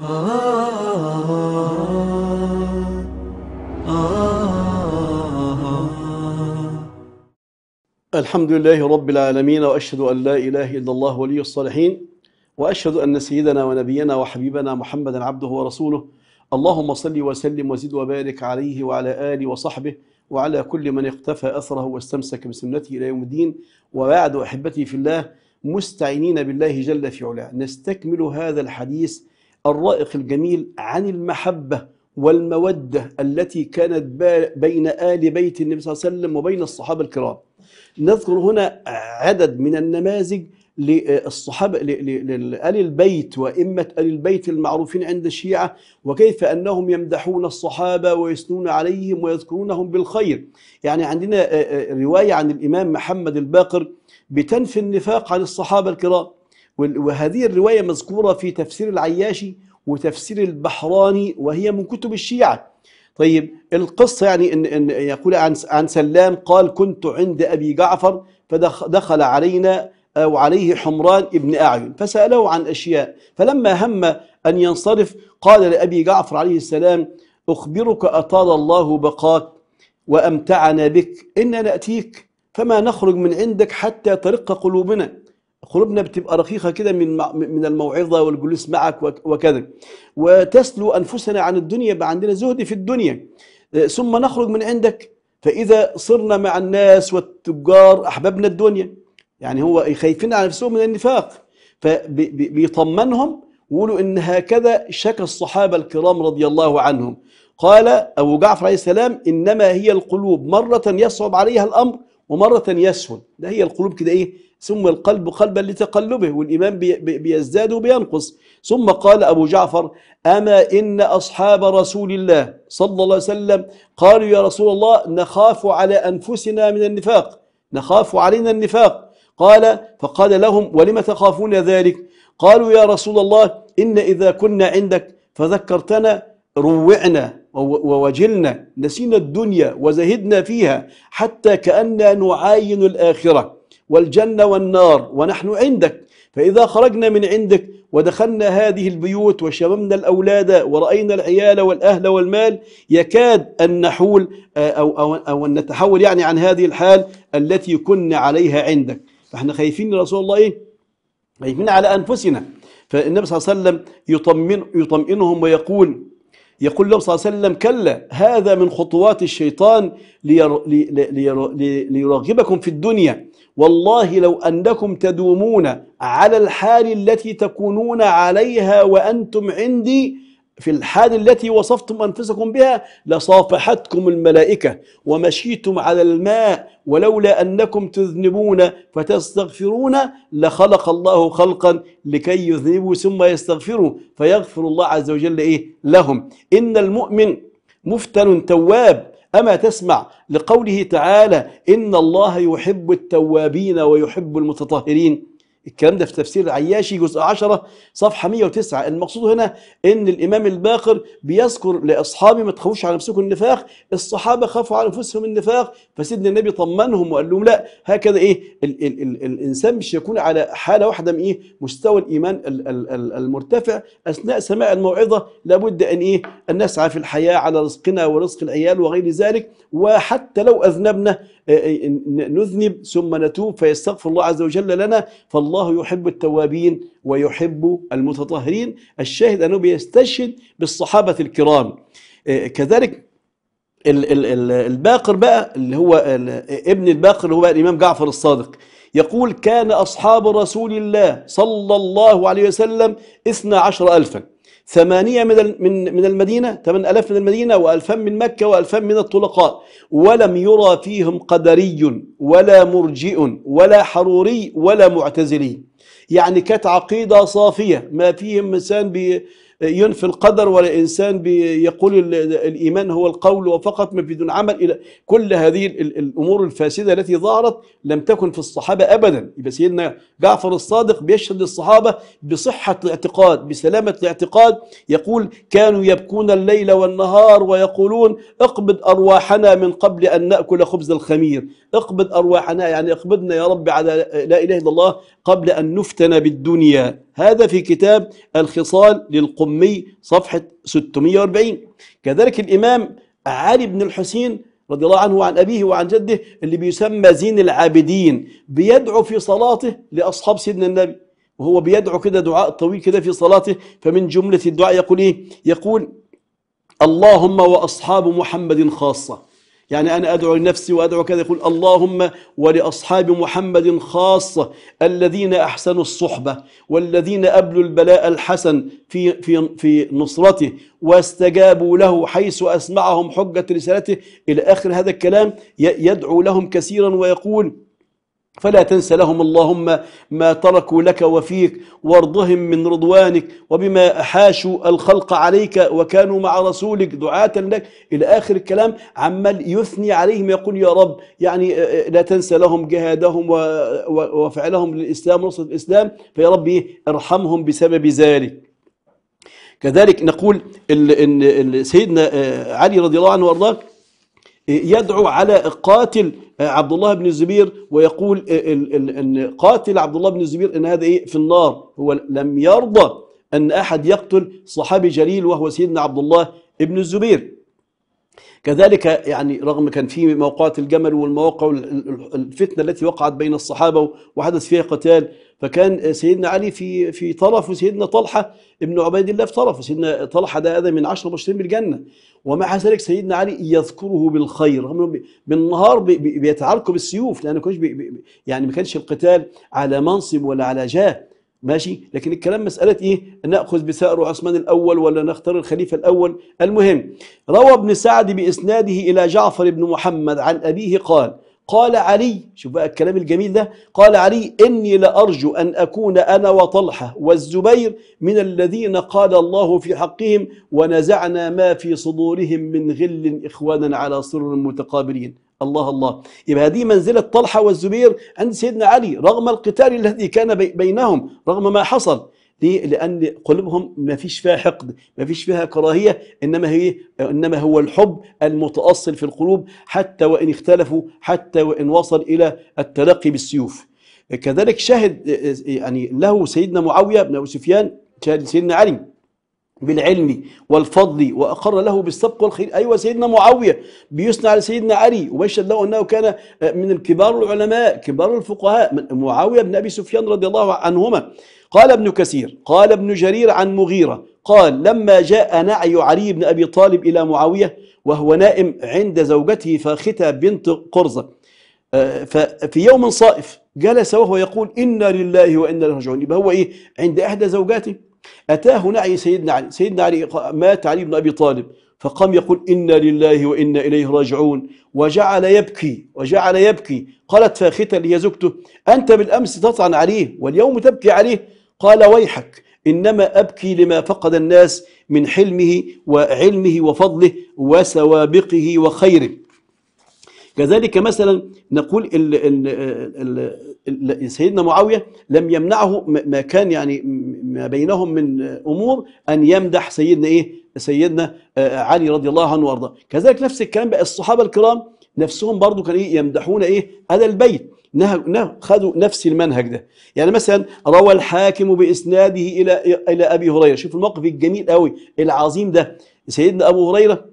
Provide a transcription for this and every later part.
الحمد لله رب العالمين واشهد ان لا اله الا الله ولي الصالحين واشهد ان سيدنا ونبينا وحبيبنا محمدا عبده ورسوله اللهم صل وسلم وزد وبارك عليه وعلى اله وصحبه وعلى كل من اقتفى اثره واستمسك بسنته الى يوم الدين وبعد احبتي في الله مستعينين بالله جل في علاه نستكمل هذا الحديث الرائق الجميل عن المحبة والمودة التي كانت بين آل بيت النبي صلى الله عليه وسلم وبين الصحابة الكرام نذكر هنا عدد من النماذج للصحابة لآل البيت وإمة آل البيت المعروفين عند الشيعة وكيف أنهم يمدحون الصحابة ويثنون عليهم ويذكرونهم بالخير يعني عندنا رواية عن الإمام محمد الباقر بتنفي النفاق عن الصحابة الكرام وهذه الرواية مذكورة في تفسير العياشي وتفسير البحراني وهي من كتب الشيعة طيب القصة يعني إن, إن يقول عن, عن سلام قال كنت عند أبي جعفر فدخل علينا أو عليه حمران ابن أعين فسأله عن أشياء فلما هم أن ينصرف قال لأبي جعفر عليه السلام أخبرك أطال الله بقاك وأمتعنا بك إن نأتيك فما نخرج من عندك حتى ترق قلوبنا قلوبنا بتبقى رقيقه كده من من الموعظه والجلوس معك وكذا وتسلو انفسنا عن الدنيا بقى عندنا زهد في الدنيا آه، ثم نخرج من عندك فاذا صرنا مع الناس والتجار احبابنا الدنيا يعني هو خايفين على نفسهم من النفاق فبيطمنهم ويقولوا ان هكذا شكى الصحابه الكرام رضي الله عنهم قال ابو جعفر عليه السلام انما هي القلوب مره يصعب عليها الامر ومره يسهل ده هي القلوب كده ايه ثم القلب قلبا لتقلبه والإيمان بيزداد وبينقص ثم قال أبو جعفر أما إن أصحاب رسول الله صلى الله عليه وسلم قالوا يا رسول الله نخاف على أنفسنا من النفاق نخاف علينا النفاق قال فقال لهم ولم تخافون ذلك قالوا يا رسول الله إن إذا كنا عندك فذكرتنا روعنا ووجلنا نسينا الدنيا وزهدنا فيها حتى كأننا نعاين الآخرة والجنة والنار ونحن عندك فإذا خرجنا من عندك ودخلنا هذه البيوت وشممنا الأولاد ورأينا العيال والأهل والمال يكاد أن نحول آه، أو, أو, أو أن نتحول يعني عن هذه الحال التي كنا عليها عندك فإحنا خايفين يا رسول الله إيه؟ خايفين على أنفسنا فالنبي صلى الله عليه وسلم يطمن يطمئنهم ويقول يقول لهم صلى الله عليه وسلم كلا هذا من خطوات الشيطان ليرغبكم ليراغبكم في الدنيا والله لو أنكم تدومون على الحال التي تكونون عليها وأنتم عندي في الحال التي وصفتم أنفسكم بها لصافحتكم الملائكة ومشيتم على الماء ولولا أنكم تذنبون فتستغفرون لخلق الله خلقا لكي يذنبوا ثم يستغفروا فيغفر الله عز وجل إيه لهم إن المؤمن مفتن تواب أما تسمع لقوله تعالى إن الله يحب التوابين ويحب المتطهرين الكلام ده في تفسير العياشي جزء 10 صفحه 109 المقصود هنا ان الامام الباقر بيذكر لاصحابه ما تخافوش على نفسكم النفاق الصحابه خافوا على نفسهم النفاق فسيدنا النبي طمنهم وقال لهم لا هكذا ايه الـ الـ الـ الانسان مش يكون على حاله واحده من ايه مستوى الايمان الـ ال ال المرتفع اثناء سماع الموعظه لابد ان ايه ان نسعى في الحياه على رزقنا ورزق العيال وغير ذلك وحتى لو اذنبنا إيه، إيه، نذنب ثم نتوب فيستغفر الله عز وجل لنا فالله يحب التوابين ويحب المتطهرين الشاهد أنه بيستشهد بالصحابة الكرام إيه، كذلك الباقر بقى اللي هو ابن الباقر اللي هو بقى الإمام جعفر الصادق يقول كان أصحاب رسول الله صلى الله عليه وسلم اثنى عشر ألفاً ثمانية من من من المدينة ثمان ألاف من المدينة وألفان من مكة وألفان من الطلقاء ولم يرى فيهم قدري ولا مرجئ ولا حروري ولا معتزلي يعني كانت عقيدة صافية ما فيهم إنسان ينفي القدر ولا إنسان بيقول الإيمان هو القول وفقط ما بدون عمل إلى كل هذه الأمور الفاسدة التي ظهرت لم تكن في الصحابة أبدا يبقى سيدنا جعفر الصادق بيشهد للصحابة بصحة الاعتقاد بسلامة الاعتقاد يقول كانوا يبكون الليل والنهار ويقولون اقبض أرواحنا من قبل أن نأكل خبز الخمير اقبض أرواحنا يعني اقبضنا يا رب على لا إله إلا الله قبل أن نفتن بالدنيا هذا في كتاب الخصال للقم الضمي صفحة 640 كذلك الإمام علي بن الحسين رضي الله عنه وعن أبيه وعن جده اللي بيسمى زين العابدين بيدعو في صلاته لأصحاب سيدنا النبي وهو بيدعو كده دعاء طويل كده في صلاته فمن جملة الدعاء يقول إيه يقول اللهم وأصحاب محمد خاصة يعني أنا أدعو لنفسي وأدعو كذا يقول اللهم ولأصحاب محمد خاصة الذين أحسنوا الصحبة والذين أبلوا البلاء الحسن في, في, في نصرته واستجابوا له حيث أسمعهم حجة رسالته إلى آخر هذا الكلام يدعو لهم كثيرا ويقول فلا تنس لهم اللهم ما تركوا لك وفيك وارضهم من رضوانك وبما أحاشوا الخلق عليك وكانوا مع رسولك دعاة لك إلى آخر الكلام عمال يثني عليهم يقول يا رب يعني آه، آه، لا تنسى لهم جهادهم وفعلهم للإسلام ونصرة الإسلام فيا رب إيه، ارحمهم بسبب ذلك كذلك نقول إن سيدنا آه، علي رضي الله عنه وارضاه يدعو على قاتل آه، عبد الله بن الزبير ويقول آه، ان قاتل عبد الله بن الزبير ان هذا ايه في النار هو لم يرضى ان احد يقتل صحابي جليل وهو سيدنا عبد الله بن الزبير كذلك يعني رغم كان في موقعات الجمل والمواقع الفتنه التي وقعت بين الصحابه وحدث فيها قتال فكان سيدنا علي في في طرف وسيدنا طلحه ابن عبيد الله في طرف سيدنا طلحه ده هذا من عشر مبشرين بالجنه ومع ذلك سيدنا علي يذكره بالخير بالنهار بيتعاركوا بالسيوف لان كانش يعني ما كانش القتال على منصب ولا على جاه ماشي لكن الكلام مسألة إيه نأخذ بثأر عثمان الأول ولا نختار الخليفة الأول المهم روى ابن سعد بإسناده إلى جعفر بن محمد عن أبيه قال قال علي شوف بقى الكلام الجميل ده قال علي إني لأرجو أن أكون أنا وطلحة والزبير من الذين قال الله في حقهم ونزعنا ما في صدورهم من غل إخوانا على سرر متقابلين الله الله يبقى هذه منزلة طلحة والزبير عند سيدنا علي رغم القتال الذي كان بينهم رغم ما حصل ليه؟ لأن قلوبهم ما فيش فيها حقد ما فيش فيها كراهية إنما هي إنما هو الحب المتأصل في القلوب حتى وإن اختلفوا حتى وإن وصل إلى التلقي بالسيوف كذلك شاهد يعني له سيدنا معاوية بن أبو سفيان شاهد سيدنا علي بالعلم والفضل واقر له بالسبق والخير ايوه سيدنا معاويه بيثنى على سيدنا علي ويشهد له انه كان آه، من الكبار العلماء كبار الفقهاء معاويه بن ابي سفيان رضي الله عنهما قال ابن كثير قال ابن جرير عن مغيره قال لما جاء نعي علي بن ابي طالب الى معاويه وهو نائم عند زوجته فاخته بنت قرزه آه، ففي يوم صائف جلس وهو يقول انا لله وانا اليه راجعون يبقى هو ايه عند احدى زوجاته أتاه نعي سيدنا علي سيدنا علي مات علي بن أبي طالب فقام يقول إنا لله وإنا إليه راجعون وجعل يبكي وجعل يبكي قالت فاختة لي زوجته أنت بالأمس تطعن عليه واليوم تبكي عليه قال ويحك إنما أبكي لما فقد الناس من حلمه وعلمه وفضله وسوابقه وخيره كذلك مثلا نقول الـ الـ الـ الـ سيدنا معاوية لم يمنعه ما كان يعني ما بينهم من أمور أن يمدح سيدنا إيه سيدنا آه، علي رضي الله عنه وارضاه كذلك نفس الكلام بقى الصحابة الكرام نفسهم برضو كانوا إيه يمدحون إيه هذا البيت نهج خدوا نفس المنهج ده يعني مثلا روى الحاكم باسناده الى الى ابي هريره شوف الموقف الجميل قوي العظيم ده سيدنا ابو هريره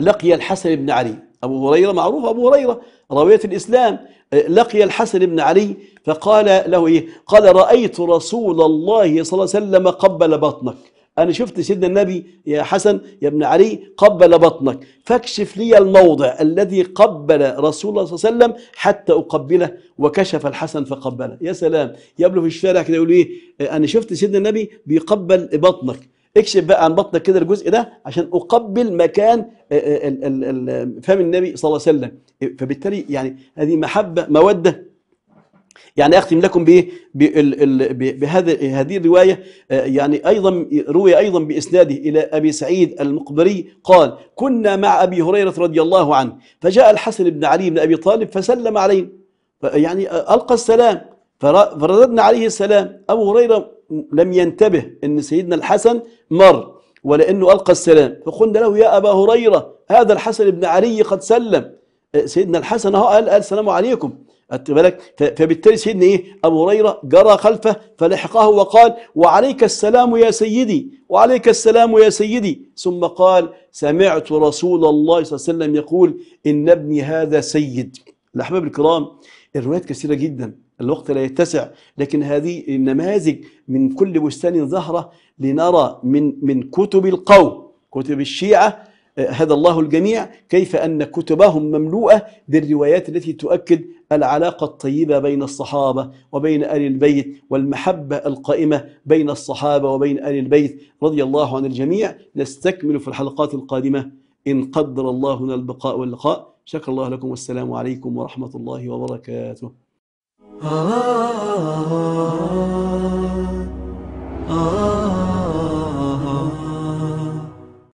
لقي الحسن بن علي أبو هريرة معروف أبو هريرة راوية الإسلام آه، لقي الحسن بن علي فقال له إيه قال رأيت رسول الله صلى الله عليه وسلم قبل بطنك أنا شفت سيدنا النبي يا حسن يا ابن علي قبل بطنك فاكشف لي الموضع الذي قبل رسول الله صلى الله عليه وسلم حتى أقبله وكشف الحسن فقبله يا سلام يبلغ في الشارع كده يقول إيه آه، أنا شفت سيدنا النبي بيقبل بطنك اكشف بقى عن بطنك كده الجزء ده عشان اقبل مكان آه، آه، فم النبي صلى الله عليه وسلم فبالتالي يعني هذه محبه موده يعني اختم لكم بايه بهذا هذه الروايه آه، يعني ايضا روي ايضا باسناده الى ابي سعيد المقبري قال كنا مع ابي هريره رضي الله عنه فجاء الحسن بن علي بن ابي طالب فسلم علينا يعني القى السلام فرددنا عليه السلام ابو هريره لم ينتبه أن سيدنا الحسن مر ولأنه ألقى السلام فقلنا له يا أبا هريرة هذا الحسن بن علي قد سلم آه، سيدنا الحسن اهو قال السلام عليكم بالك فبالتالي سيدنا ايه ابو هريره جرى خلفه فلحقه وقال وعليك السلام يا سيدي وعليك السلام يا سيدي ثم قال سمعت رسول الله صلى الله عليه وسلم يقول ان ابني هذا سيد الاحباب الكرام الروايات كثيره جدا الوقت لا يتسع لكن هذه نماذج من كل بستان زهرة لنرى من من كتب القوم كتب الشيعة آه، هدى الله الجميع كيف أن كتبهم مملوءة بالروايات التي تؤكد العلاقة الطيبة بين الصحابة وبين آل البيت والمحبة القائمة بين الصحابة وبين آل البيت رضي الله عن الجميع نستكمل في الحلقات القادمة إن قدر الله لنا البقاء واللقاء شكر الله لكم والسلام عليكم ورحمة الله وبركاته Oh, ah ah ah ah ah